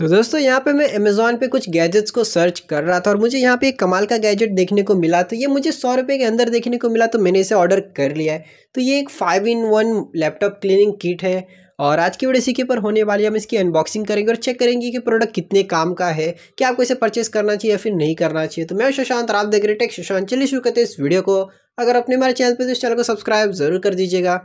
तो दोस्तों यहाँ पे मैं अमेज़ॉन पे कुछ गैजेट्स को सर्च कर रहा था और मुझे यहाँ पे एक कमाल का गैजेट देखने को मिला तो ये मुझे सौ रुपये के अंदर देखने को मिला तो मैंने इसे ऑर्डर कर लिया है तो ये एक five in one laptop cleaning kit है और आज की वीडियो इसी के पर होने वाली है हम इसकी अनबॉक्सिंग करेंगे और चेक करेंगे कि प्रोडक्ट कितने काम का है क्या आपको इसे परचेस करना चाहिए या फिर नहीं करना चाहिए तो मैं शशांत आप देख रहे टेक शशांत चलिए शुरू करते इस वीडियो को अगर अपने हमारे चैनल पर तो इस चैनल को सब्सक्राइब जरूर कर दीजिएगा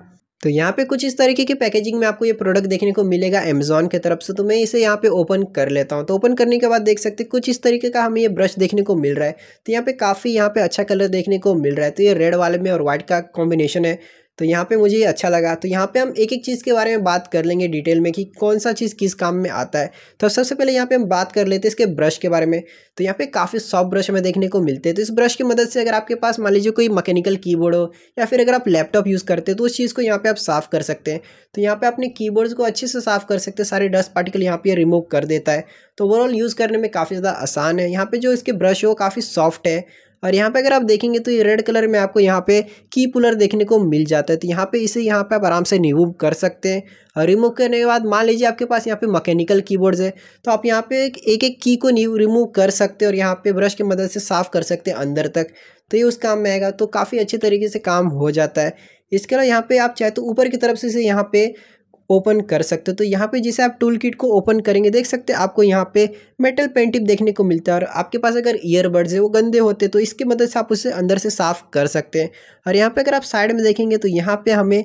तो यहाँ पे कुछ इस तरीके की पैकेजिंग में आपको ये प्रोडक्ट देखने को मिलेगा अमेजोन की तरफ से तो मैं इसे यहाँ पे ओपन कर लेता हूँ तो ओपन करने के बाद देख सकते हैं कुछ इस तरीके का हमें ये ब्रश देखने को मिल रहा है तो यहाँ पे काफ़ी यहाँ पे अच्छा कलर देखने को मिल रहा है तो ये रेड वाले में और वाइट का कॉम्बिनेशन है तो यहाँ पे मुझे ये अच्छा लगा तो यहाँ पे हम एक एक चीज़ के बारे में बात कर लेंगे डिटेल में कि कौन सा चीज़ किस काम में आता है तो सबसे पहले यहाँ पे हम बात कर लेते हैं इसके ब्रश के बारे में तो यहाँ पे काफ़ी सॉफ्ट ब्रश हमें देखने को मिलते हैं तो इस ब्रश की मदद से अगर आपके पास मान लीजिए कोई मकैनिकल की हो या फिर अगर आप लैपटॉप यूज़ करते हैं तो उस चीज़ को यहाँ पर आप साफ़ कर सकते हैं तो यहाँ पर अपने की को अच्छे से साफ़ कर सकते हैं सारे डस्ट पार्टिकल यहाँ पर रिमूव कर देता है तो ओवरऑल यूज़ करने में काफ़ी ज़्यादा आसान है यहाँ पर जो इसके ब्रश हो काफ़ी सॉफ्ट है और यहाँ पे अगर आप देखेंगे तो ये रेड कलर में आपको यहाँ पे की पुलर देखने को मिल जाता है तो यहाँ पे इसे यहाँ पे आप आराम से रिमूव कर सकते हैं और रिमूव करने के बाद मान लीजिए आपके पास यहाँ पे मैकेनिकल कीबोर्ड्स है तो आप यहाँ पे एक एक की को रिमूव कर सकते हैं और यहाँ पे ब्रश की मदद से साफ़ कर सकते हैं अंदर तक तो ये उस काम में आएगा तो काफ़ी अच्छे तरीके से काम हो जाता है इसके अलावा यहाँ पे आप चाहे तो ऊपर की तरफ से इसे यहाँ पे ओपन कर सकते हो तो यहाँ पे जैसे आप टूल किट को ओपन करेंगे देख सकते हैं आपको यहाँ पे मेटल पेंटिप देखने को मिलता है और आपके पास अगर ईयरबड्स है वो गंदे होते तो इसकी मदद से आप उसे अंदर से साफ़ कर सकते हैं और यहाँ पर अगर आप साइड में देखेंगे तो यहाँ पर हमें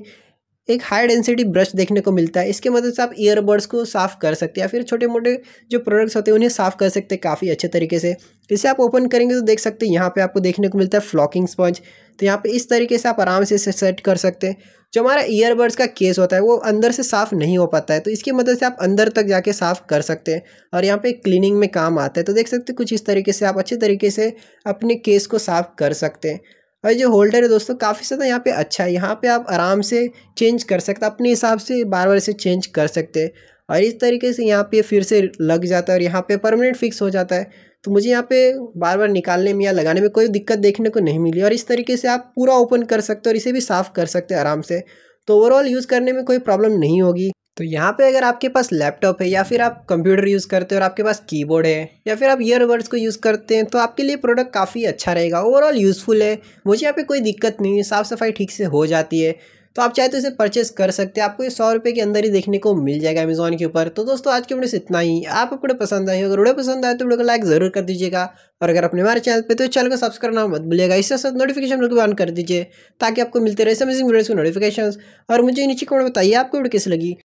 एक हाई डेंसिटी ब्रश देखने को मिलता है इसके मदद मतलब से आप ईयरबड्स को साफ़ कर सकते हैं या फिर छोटे मोटे जो प्रोडक्ट्स होते हैं उन्हें साफ़ कर सकते हैं काफ़ी अच्छे तरीके से इसे आप ओपन करेंगे तो देख सकते हैं यहाँ पे आपको देखने को मिलता है फ्लॉकिंग स्पंज तो यहाँ पे इस तरीके से आप आराम से इसे सेट कर सकते हैं जो हमारा ईयरबड्स का केस होता है वो अंदर से साफ़ नहीं हो पाता है तो इसकी मदद से आप अंदर तक जाके साफ़ कर सकते हैं और यहाँ पे क्लीनिंग में काम आता है तो देख सकते हैं कुछ इस तरीके से आप अच्छे तरीके से अपने केस को साफ़ कर सकते हैं और जो होल्डर है दोस्तों काफ़ी ज़्यादा यहाँ पे अच्छा है यहाँ पे आप आराम से चेंज कर सकते अपने हिसाब से बार बार इसे चेंज कर सकते हैं और इस तरीके से यहाँ पे फिर से लग जाता है और यहाँ पे परमानेंट फिक्स हो जाता है तो मुझे यहाँ पे बार बार निकालने में या लगाने में कोई दिक्कत देखने को नहीं मिली और इस तरीके से आप पूरा ओपन कर सकते हो और इसे भी साफ़ कर सकते आराम से तो ओवरऑल यूज़ करने में कोई प्रॉब्लम नहीं होगी तो यहाँ पे अगर आपके पास लैपटॉप है या फिर आप कंप्यूटर यूज़ करते हो और आपके पास कीबोर्ड है या फिर आप ईयरबड्स को यूज़ करते हैं तो आपके लिए प्रोडक्ट काफ़ी अच्छा रहेगा ओवरऑल यूज़फुल है मुझे यहाँ पे कोई दिक्कत नहीं है साफ़ सफाई ठीक से हो जाती है तो आप चाहे तो इसे परचेस कर सकते हैं आपको ये सौ रुपये के अंदर ही देखने को मिल जाएगा अमेजोन के ऊपर तो दोस्तों आज के वीडियो से इतना ही आप अपने पसंद आई अगर वीडियो पसंद आए तो वीडियो को लाइक ज़रूर कर दीजिएगा और अगर अपने हमारे चैनल पर तो चैनल को सब्सक्राइब करना मत भूलिएगा इसके साथ नोटिफिकेशन बिल्कुल ऑन कर दीजिए ताकि आपको मिलते रहे अमेजिंग वीडियोज़ को नोटिफिकेशन और मुझे नीचे कमेंट बताइए आपको वीडियो कैसे लगी